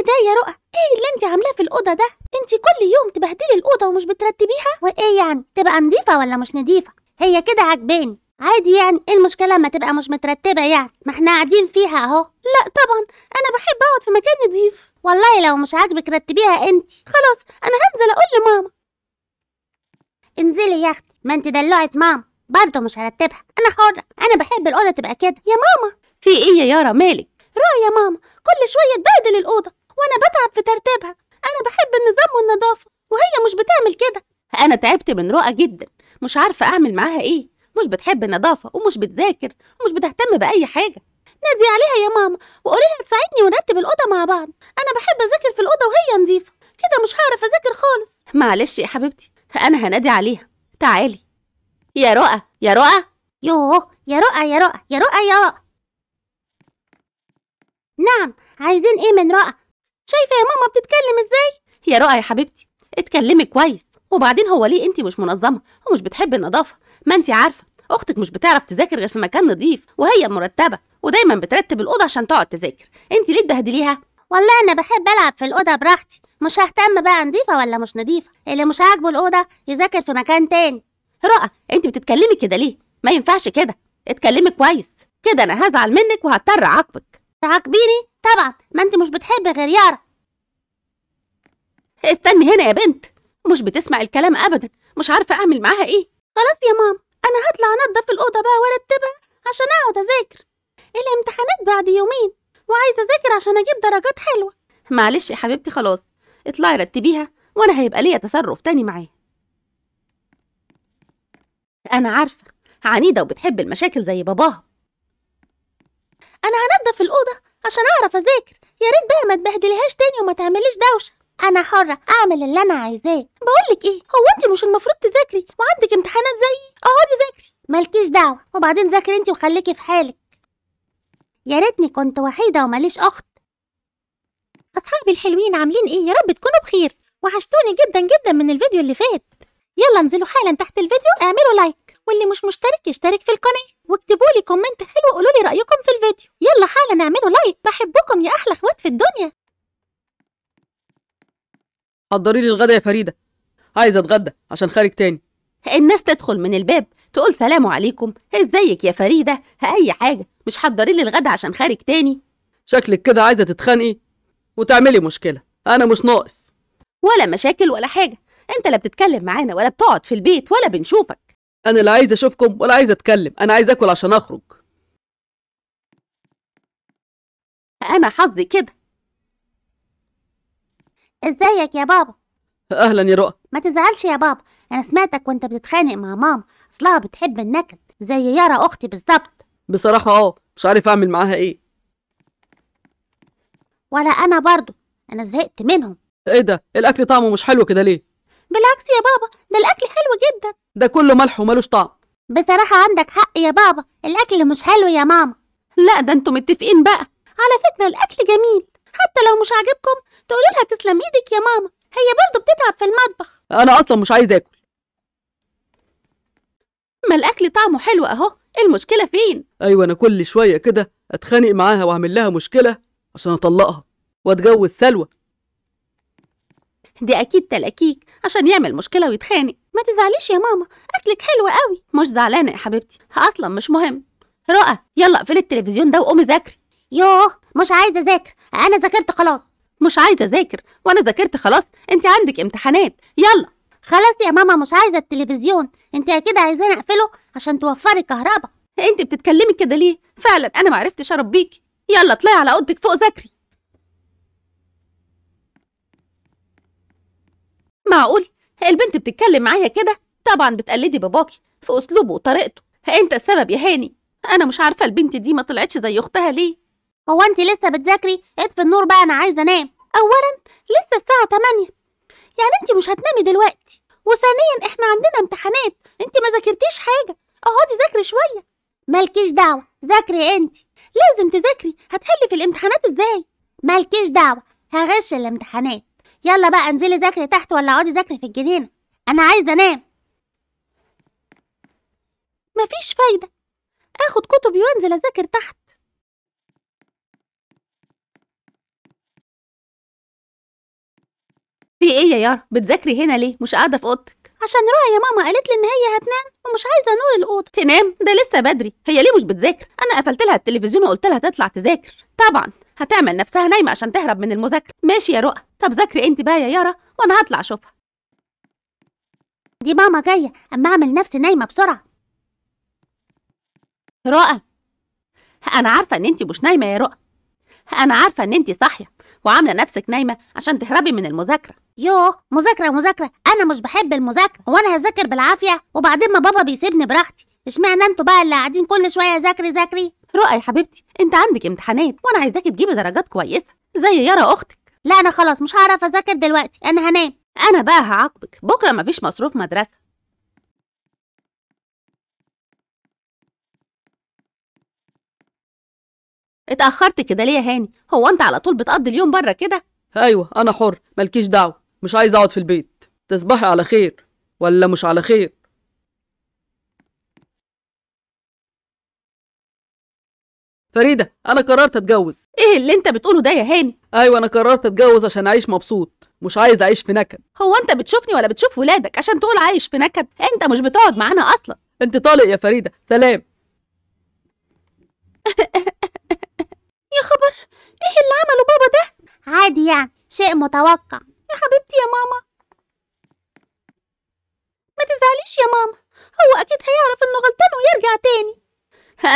ايه ده يا رؤى ايه اللي انت عاملاه في الاوضه ده انت كل يوم تبهدلي الاوضه ومش بترتبيها وايه يعني تبقى نظيفه ولا مش نظيفه هي كده عجباني عادي يعني ايه المشكله ما تبقى مش مترتبه يعني ما احنا قاعدين فيها اهو لا طبعا انا بحب اقعد في مكان نضيف والله لو مش عاجبك رتبيها انت خلاص انا هنزل اقول لماما انزلي يا اختي ما انت دلوعه ماما برضه مش هرتبها انا حره انا بحب الاوضه تبقى كده يا ماما في ايه يا يارا مالك رأي يا ماما كل شويه تبهدل الاوضه وأنا بتعب في ترتيبها أنا بحب النظام والنظافة وهي مش بتعمل كده أنا تعبت من رؤى جدا مش عارفة أعمل معاها إيه مش بتحب النظافة ومش بتذاكر ومش بتهتم بأي حاجة نادي عليها يا ماما وقولي لها تساعدني ونرتب الأوضة مع بعض أنا بحب أذاكر في الأوضة وهي نظيفة كده مش هعرف أذاكر خالص معلش يا حبيبتي أنا هنادي عليها تعالي يا رؤى يا رؤى يوه يا رؤى يا رؤى يا رؤى يا رؤى نعم عايزين ايه من رؤى شايفه يا ماما بتتكلم ازاي يا رؤى يا حبيبتي اتكلمي كويس وبعدين هو ليه انت مش منظمه ومش بتحبي النظافه ما انت عارفه اختك مش بتعرف تذاكر غير في مكان نظيف وهي مرتبه ودايما بترتب الاوضه عشان تقعد تذاكر انت ليه تبهدليها والله انا بحب العب في الاوضه براحتي مش ههتم بقى نظيفه ولا مش نظيفه اللي مش عاجبه الاوضه يذاكر في مكان تاني رؤى انت بتتكلمي كده ليه ما ينفعش كده اتكلمي كويس كده انا هزعل منك وهضطر اعاقبك تعاقبيني طبعا ما انت مش بتحبي غير يارا استني هنا يا بنت مش بتسمع الكلام ابدا مش عارفه اعمل معاها ايه خلاص يا ماما انا هطلع انضف الاوضه بقى وارتبها عشان اقعد اذاكر الامتحانات بعد يومين وعايزه اذاكر عشان اجيب درجات حلوه معلش يا حبيبتي خلاص اطلعي رتبيها وانا هيبقى ليا تصرف تاني معاها انا عارفه عنيده وبتحب المشاكل زي باباها أنا هنضف الأوضة عشان أعرف أذاكر يا ريت بقى ما تبهدليهاش تاني وما تعمليش دوشة أنا حرة أعمل اللي أنا عايزاه بقولك إيه هو أنت مش المفروض تذاكري وعندك امتحانات زيي اقعدي ذاكري مالكيش دعوة وبعدين ذاكري أنت وخليكي في حالك يا ريتني كنت وحيدة وماليش أخت أصحابي الحلوين عاملين إيه يا رب تكونوا بخير وحشتوني جدا جدا من الفيديو اللي فات يلا انزلوا حالا تحت الفيديو اعملوا لايك واللي مش مشترك يشترك في القناه واكتبوا لي كومنت حلو وقولوا لي رايكم في الفيديو يلا حالا اعملوا لايك بحبكم يا احلى اخوات في الدنيا حضري لي الغدا يا فريده عايزه اتغدى عشان خارج تاني الناس تدخل من الباب تقول سلام عليكم ازيك يا فريده اي حاجه مش حضري لي الغدا عشان خارج تاني شكلك كده عايزه تتخانقي وتعملي مشكله انا مش ناقص ولا مشاكل ولا حاجه انت لا بتتكلم معانا ولا بتقعد في البيت ولا بنشوفك انا لا عايز اشوفكم ولا عايز اتكلم انا عايز اكل عشان اخرج انا حظي كده ازيك يا بابا اهلا يا رؤى ما تزعلش يا بابا انا سمعتك وانت بتتخانق مع ماما اصلها بتحب النكد زي يارا اختي بالظبط بصراحه اه مش عارف اعمل معاها ايه ولا انا برضو انا زهقت منهم ايه ده الاكل طعمه مش حلو كده ليه بالعكس يا بابا ده الأكل حلو جدا ده كله ملح وملوش طعم بصراحة عندك حق يا بابا الأكل مش حلو يا ماما لا ده انتوا متفقين بقى على فكرة الأكل جميل حتى لو مش عاجبكم تقولوا لها تسلم ايدك يا ماما هي برضه بتتعب في المطبخ أنا أصلا مش عايز آكل ما الأكل طعمه حلو أهو إيه المشكلة فين؟ أيوة أنا كل شوية كده أتخانق معاها وأعمل لها مشكلة عشان أطلقها وأتجوز سلوى دي أكيد تلاكيك عشان يعمل مشكلة ويتخانق ما تزعليش يا ماما أكلك حلو قوي مش زعلانة يا حبيبتي أصلا مش مهم رؤى يلا اقفلي التلفزيون ده وقومي ذاكري يوه مش عايزة أذاكر أنا ذاكرت خلاص مش عايزة أذاكر وأنا ذاكرت خلاص أنت عندك امتحانات يلا خلاص يا ماما مش عايزة التلفزيون أنت كده عايزاني أقفله عشان توفري الكهرباء أنت بتتكلمي كده ليه؟ فعلا أنا معرفتش أربيكي يلا اطلعي على أوضتك فوق ذاكري معقول البنت بتتكلم معايا كده طبعا بتقلدي باباكي في اسلوبه وطريقته انت السبب يا هاني انا مش عارفه البنت دي ما طلعتش زي اختها ليه هو انت لسه بتذاكري اطفي النور بقى انا عايزه انام اولا لسه الساعه 8 يعني انت مش هتنامي دلوقتي وثانيا احنا عندنا امتحانات انت ما ذاكرتيش حاجه اقعدي ذاكري شويه مالكيش دعوه ذاكري انت لازم تذاكري هتحلي في الامتحانات ازاي مالكيش دعوه هغش الامتحانات يلا بقى انزلي ذاكري تحت ولا اقعدي ذاكري في الجنينة أنا عايزة أنام مفيش فايدة آخد كتبي وأنزل أذاكر تحت في إيه يا يارا بتذاكري هنا ليه مش قاعدة في أوضتك عشان رؤى يا ماما قالت لي ان هي هتنام ومش عايزه نور الاوضه تنام ده لسه بدري هي ليه مش بتذاكر انا قفلت لها التلفزيون وقلت لها تطلع تذاكر طبعا هتعمل نفسها نايمه عشان تهرب من المذاكره ماشي يا رؤى طب ذاكري انت بقى يا يارا وانا هطلع اشوفها دي ماما جايه اما اعمل نفسي نايمه بسرعه رؤى انا عارفه ان انت مش نايمه يا رؤى انا عارفه ان انت صاحيه وعامله نفسك نايمه عشان تهربي من المذاكره يوه مذاكره مذاكره انا مش بحب المذاكره هو انا هذاكر بالعافيه وبعدين ما بابا بيسيبني براحتي اشمعنى انتوا بقى اللي قاعدين كل شويه ذاكري ذاكري رؤى يا حبيبتي انت عندك امتحانات وانا عايزاكي تجيبي درجات كويسه زي يارا اختك لا انا خلاص مش هعرف اذاكر دلوقتي انا هنام انا بقى هعاقبك بكره مفيش مصروف مدرسه اتأخرت كده ليه يا هاني هو انت على طول بتقضي اليوم بره كده ايوه انا حر مالكيش دعوه مش عايز اقعد في البيت تصبحي على خير ولا مش على خير فريده انا قررت اتجوز ايه اللي انت بتقوله ده يا هاني ايوه انا قررت اتجوز عشان اعيش مبسوط مش عايز اعيش في نكد هو انت بتشوفني ولا بتشوف ولادك عشان تقول عايش في نكد انت مش بتقعد معانا اصلا انت طالق يا فريده سلام يا خبر ايه اللي عمله بابا ده عادي يعني شيء متوقع يا حبيبتي يا ماما ما تزعليش يا ماما هو اكيد هيعرف انه غلطان ويرجع تاني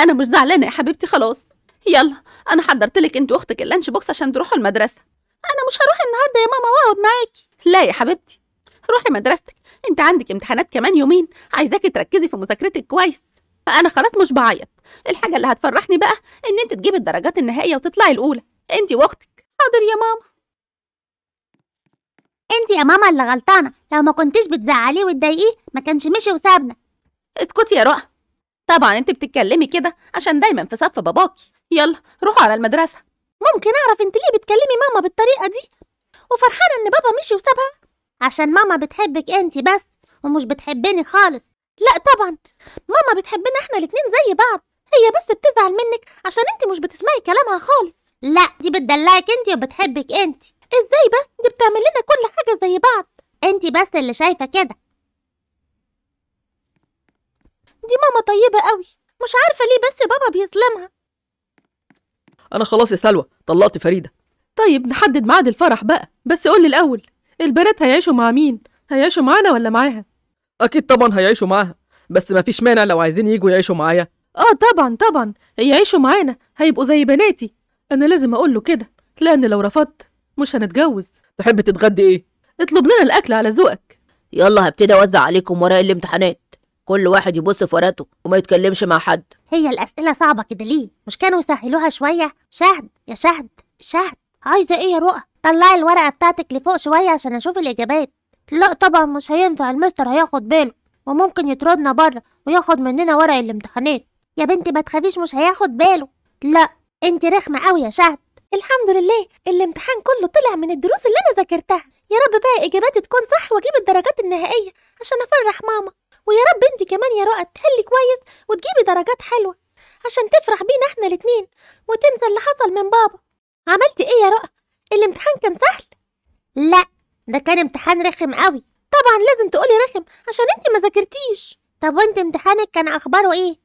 انا مش زعلانه يا حبيبتي خلاص يلا انا حضرت لك انت واختك اللانش بوكس عشان تروحوا المدرسه انا مش هروح النهارده يا ماما واقعد معاكي لا يا حبيبتي روحي مدرستك انت عندك امتحانات كمان يومين عايزاكي تركزي في مذاكرتك كويس انا خلاص مش بعيط الحاجه اللي هتفرحني بقى ان انت تجيب الدرجات النهائيه وتطلعي الاولى انت واختك حاضر يا ماما انت يا ماما اللي غلطانه لو ما كنتيش بتزعليه وتضايقيه ما كانش مشي وسابنا اسكتي يا رؤى طبعا انت بتتكلمي كده عشان دايما في صف باباكي يلا روحوا على المدرسه ممكن اعرف انت ليه بتكلمي ماما بالطريقه دي وفرحانه ان بابا مشي وسابها عشان ماما بتحبك انت بس ومش بتحبني خالص لا طبعا ماما بتحبنا احنا الاتنين زي بعض هي بس بتزعل منك عشان انت مش بتسمعي كلامها خالص لا دي بتدلعك انت وبتحبك انت ازاي بس دي بتعمل لنا كل حاجه زي بعض انت بس اللي شايفه كده دي ماما طيبه قوي مش عارفه ليه بس بابا بيظلمها انا خلاص يا سلوى طلقت فريده طيب نحدد معاد الفرح بقى بس قولي الاول البنات هيعيشوا مع مين هيعيشوا معانا ولا معاها اكيد طبعا هيعيشوا معاها بس مفيش مانع لو عايزين يجوا يعيشوا معايا اه طبعا طبعا يعيشوا معانا هيبقوا زي بناتي انا لازم اقول له كده لان لو رفضت مش هنتجوز تحب تتغدي ايه اطلب لنا الاكل على ذوقك يلا هبتدي اوزع عليكم ورق الامتحانات كل واحد يبص في ورقته وما يتكلمش مع حد هي الاسئله صعبه كده ليه مش كانوا يسهلوها شويه شهد يا شهد شهد عايزه ايه يا رؤى طلعي الورقه بتاعتك لفوق شويه عشان اشوف الاجابات لا طبعا مش هينفع المستر هياخد باله وممكن يطردنا بره وياخد مننا ورق الامتحانات يا بنتي ما تخافيش مش هياخد باله لا انت رخمه قوي يا شهد الحمد لله الامتحان كله طلع من الدروس اللي انا ذاكرتها يا رب بقى اجاباتي تكون صح واجيب الدرجات النهائيه عشان افرح ماما ويا رب انت كمان يا رؤى تحلي كويس وتجيبي درجات حلوه عشان تفرح بينا احنا الاتنين وتنسى اللي حصل من بابا عملتي ايه يا رؤى الامتحان كان سهل لا ده كان امتحان رخم قوي طبعا لازم تقولي رخم عشان انت ما ذاكرتيش طب وانت امتحانك كان اخباره ايه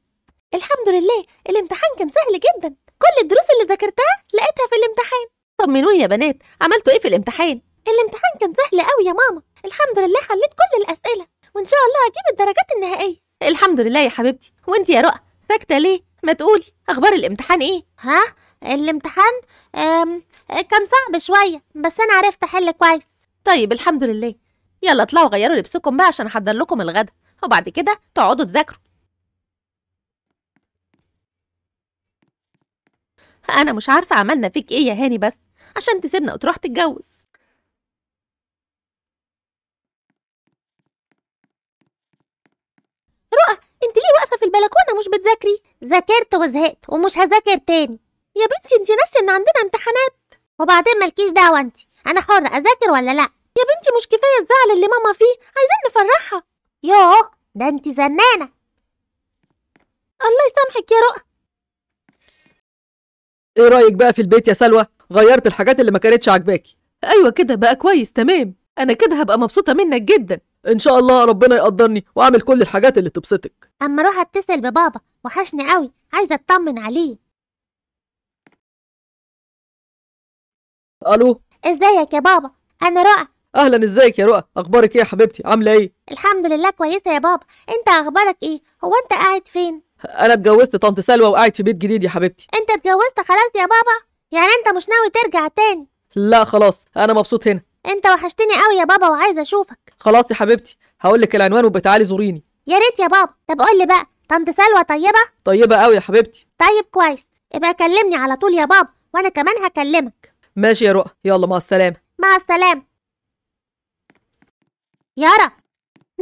الحمد لله الامتحان كان سهل جدا كل الدروس اللي ذاكرتها لقيتها في الامتحان طمنوني يا بنات عملتوا ايه في الامتحان الامتحان كان سهل قوي يا ماما الحمد لله حليت كل الاسئله وان شاء الله هجيب الدرجات النهائيه الحمد لله يا حبيبتي وانت يا رؤى ساكته ليه ما تقولي اخبار الامتحان ايه ها الامتحان كان صعب شويه بس انا عرفت احل كويس طيب الحمد لله يلا اطلعوا غيروا لبسكم بقى عشان احضر لكم الغدا وبعد كده تقعدوا تذاكروا انا مش عارفه عملنا فيك ايه يا هاني بس عشان تسيبنا وتروح تتجوز رؤى انت ليه واقفه في البلكونه مش بتذاكري ذاكرت وزهقت ومش هذاكر تاني يا بنتي انت ناسي ان عندنا امتحانات وبعدين مالكيش دعوه انتي أنا حرة أذاكر ولا لأ يا بنتي مش كفاية الزعل اللي ماما فيه عايزين نفرحها يوه ده انت زنانة الله يسامحك يا رؤى ايه رأيك بقى في البيت يا سلوى؟ غيرت الحاجات اللي ما كانتش عاجباكي ايوه كده بقى كويس تمام انا كده هبقى مبسوطة منك جدا ان شاء الله ربنا يقدرني واعمل كل الحاجات اللي تبسطك اما اروح اتصل ببابا وحشني قوي عايزة اطمن عليه الو ازيك يا بابا انا رؤى اهلا ازيك يا رؤى اخبارك ايه يا حبيبتي عامله ايه الحمد لله كويسه يا بابا انت اخبارك ايه هو انت قاعد فين انا اتجوزت طنط سلوى وقاعد في بيت جديد يا حبيبتي انت اتجوزت خلاص يا بابا يعني انت مش ناوي ترجع تاني لا خلاص انا مبسوط هنا انت وحشتني قوي يا بابا وعايزه اشوفك خلاص يا حبيبتي هقول لك العنوان وبتعالي زوريني يا ريت يا بابا طب قول لي بقى طنط سلوى طيبه طيبه قوي يا حبيبتي طيب كويس ابقى كلمني على طول يا بابا وانا كمان هكلمك ماشي يا رؤى يلا مع السلامة مع السلامة يارا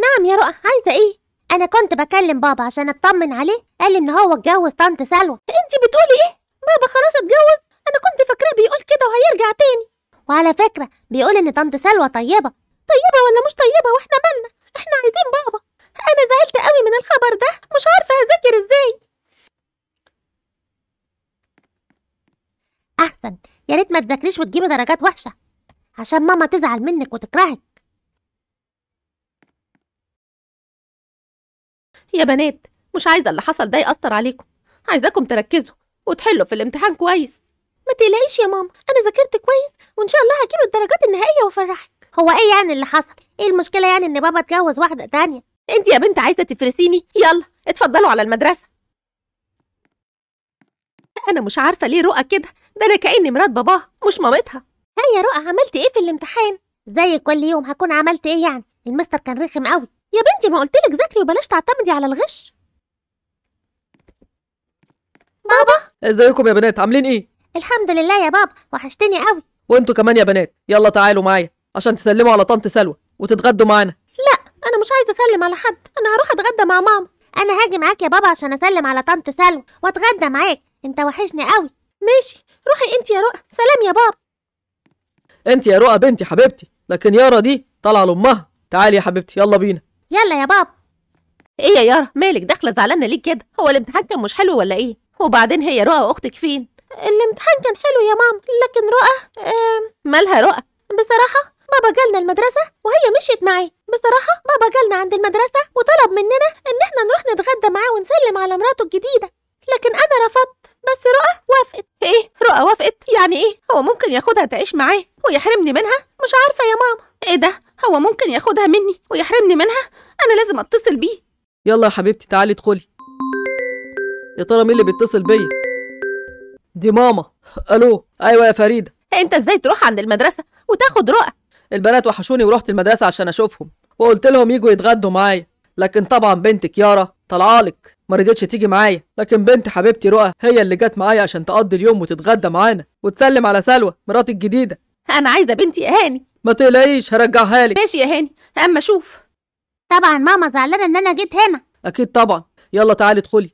نعم يا رؤى عايزة ايه؟ أنا كنت بكلم بابا عشان أطمن عليه قال إن هو اتجوز طنط سلوى أنت بتقولي ايه؟ بابا خلاص اتجوز أنا كنت فاكراه بيقول كده وهيرجع تاني وعلى فكرة بيقول إن طنط سلوى طيبة طيبة ولا مش طيبة وإحنا مالنا؟ إحنا عايزين بابا أنا زعلت قوي من الخبر ده مش عارفة هذاكر إزاي أحسن يا ريت ما تذاكريش وتجيبي درجات وحشه عشان ماما تزعل منك وتكرهك يا بنات مش عايزه اللي حصل ده ياثر عليكم عايزاكم تركزوا وتحلوا في الامتحان كويس ما تقلقيش يا ماما انا ذاكرت كويس وان شاء الله هجيب الدرجات النهائيه وافرحك هو ايه يعني اللي حصل ايه المشكله يعني ان بابا اتجوز واحده تانية انت يا بنت عايزه تفرسيني يلا اتفضلوا على المدرسه أنا مش عارفة ليه رؤى كده ده أنا كأني مرات باباها مش مامتها ها يا رؤى عملت إيه في الامتحان؟ زي كل يوم هكون عملت إيه يعني؟ المستر كان رخم قوي يا بنتي ما قلتلك ذاكري وبلاش تعتمدي على الغش بابا ازيكم يا بنات عاملين ايه الحمد لله يا بابا وحشتني قوي وانتوا كمان يا بنات يلا تعالوا معايا عشان تسلموا على طنط سلوى وتتغدوا معانا لا انا مش عايزه اسلم على حد انا هروح اتغدى مع ماما انا هاجي معاك يا بابا عشان اسلم على طنط سلوى واتغدى معاك انت وحشني قوي ماشي روحي انت يا رؤى سلام يا بابا انت يا رؤى بنتي حبيبتي لكن يارا دي طالعه لامها تعالي يا حبيبتي يلا بينا يلا يا بابا ايه يا يارا مالك داخله زعلانه ليه كده هو الامتحان كان مش حلو ولا ايه وبعدين هي رؤى واختك فين الامتحان كان حلو يا ماما لكن رؤى آه مالها رؤى بصراحه بابا جالنا المدرسة وهي مشيت معاه بصراحة بابا جالنا عند المدرسة وطلب مننا إن إحنا نروح نتغدى معاه ونسلم على مراته الجديدة لكن أنا رفضت بس رؤى وافقت إيه رؤى وافقت يعني إيه هو ممكن ياخدها تعيش معاه ويحرمني منها مش عارفة يا ماما إيه ده هو ممكن ياخدها مني ويحرمني منها أنا لازم أتصل بيه يلا يا حبيبتي تعالي ادخلي يا ترى مين اللي بيتصل بيا دي ماما الو ايوه يا فريده انت ازاي تروح عند المدرسه وتاخد رؤى البنات وحشوني ورحت المدرسة عشان أشوفهم وقلت لهم يجوا يتغدوا معايا لكن طبعا بنتك يارا طلعالك ما رضتش تيجي معايا لكن بنت حبيبتي رؤى هي اللي جت معايا عشان تقضي اليوم وتتغدى معانا وتسلم على سلوى مراتي الجديدة أنا عايزة بنتي يا هاني ما تقلقيش هرجعها لك ماشي يا هاني أما أشوف طبعا ماما زعلانة إن أنا جيت هنا أكيد طبعا يلا تعالي ادخلي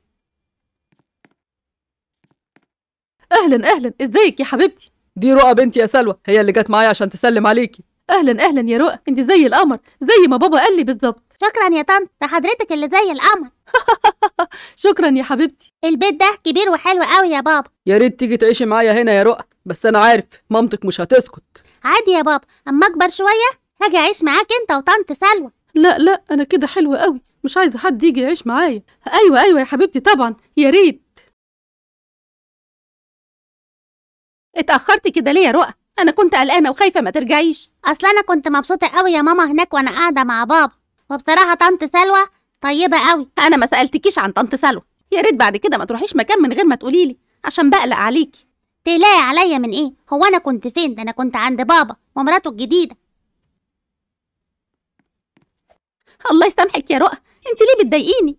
أهلا أهلا إزيك يا حبيبتي دي رؤى بنتي يا سلوى هي اللي جت معايا عشان تسلم عليكي اهلا اهلا يا رؤى انت زي القمر زي ما بابا قال لي بالظبط شكرا يا طنط ده حضرتك اللي زي القمر شكرا يا حبيبتي البيت ده كبير وحلو قوي يا بابا يا ريت تيجي تعيشي معايا هنا يا رؤى بس انا عارف مامتك مش هتسكت عادي يا بابا اما اكبر شويه هاجي اعيش معاك انت وطنط سلوى لا لا انا كده حلوه قوي مش عايزه حد يجي يعيش معايا ايوه ايوه يا حبيبتي طبعا يا ريت اتاخرتي كده ليه يا رؤى انا كنت قلقانه وخايفه ما ترجعيش اصل انا كنت مبسوطه قوي يا ماما هناك وانا قاعده مع بابا وبصراحه طنط سلوى طيبه قوي انا ما سالتكيش عن طنط سلوى يا ريت بعد كده ما تروحيش مكان من غير ما تقولي لي عشان بقلق عليكي تلاقي عليا من ايه هو انا كنت فين ده انا كنت عند بابا ومراته الجديده الله يسامحك يا رؤى انت ليه بتضايقيني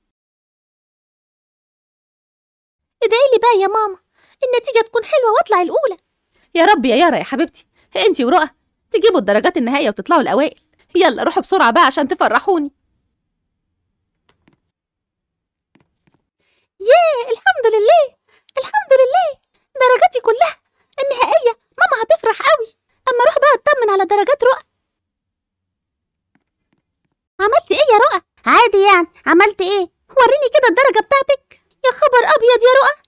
ادعي لي بقى يا ماما النتيجه تكون حلوه واطلع الاولى يا رب يا يارا يا حبيبتي انتي ورؤى تجيبوا الدرجات النهائية وتطلعوا الأوائل يلا روحوا بسرعة بقى عشان تفرحوني ياه الحمد لله الحمد لله درجاتي كلها النهائية ماما هتفرح قوي أما روح بقى اطمن على درجات رؤى عملتي ايه يا رؤى؟ عادي يعني عملت ايه؟ وريني كده الدرجة بتاعتك يا خبر أبيض يا رؤى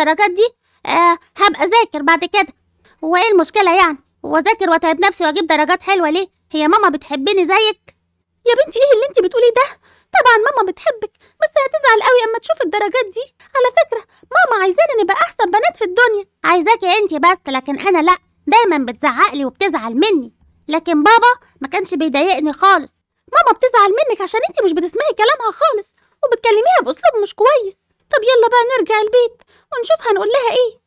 الدرجات دي آه هبقى اذاكر بعد كده وايه المشكله يعني واذاكر واتعب نفسي واجيب درجات حلوه ليه هي ماما بتحبني زيك يا بنتي ايه اللي انت بتقوليه ده طبعا ماما بتحبك بس هتزعل قوي اما تشوف الدرجات دي على فكره ماما عايزاني نبقى احسن بنات في الدنيا عايزاكي انت بس لكن انا لا دايما بتزعقلي وبتزعل مني لكن بابا ما كانش بيضايقني خالص ماما بتزعل منك عشان انت مش بتسمعي كلامها خالص وبتكلميها باسلوب مش كويس طب يلا بقى نرجع البيت ونشوف هنقول لها ايه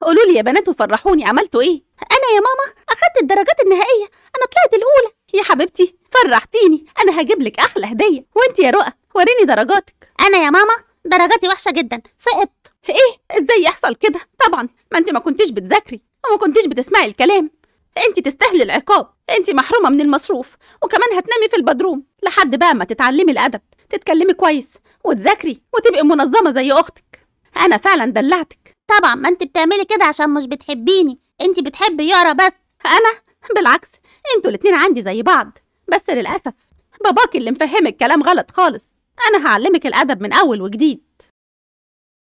قولوا لي يا بنات وفرحوني عملتوا ايه انا يا ماما اخدت الدرجات النهائيه انا طلعت الاولى يا حبيبتي فرحتيني انا هجيب لك احلى هديه وانت يا رؤى وريني درجاتك انا يا ماما درجاتي وحشه جدا سقطت ايه ازاي يحصل كده طبعا ما انت ما كنتيش بتذاكري وما كنتيش بتسمعي الكلام انت تستاهلي العقاب انت محرومه من المصروف وكمان هتنامي في البدروم لحد بقى ما تتعلمي الادب تتكلمي كويس وتذاكري وتبقي منظمه زي اختك انا فعلا دلعتك طبعا ما انت بتعملي كده عشان مش بتحبيني انت بتحبي يارا بس انا بالعكس انتوا الاتنين عندي زي بعض بس للاسف باباكي اللي مفهمك كلام غلط خالص انا هعلمك الادب من اول وجديد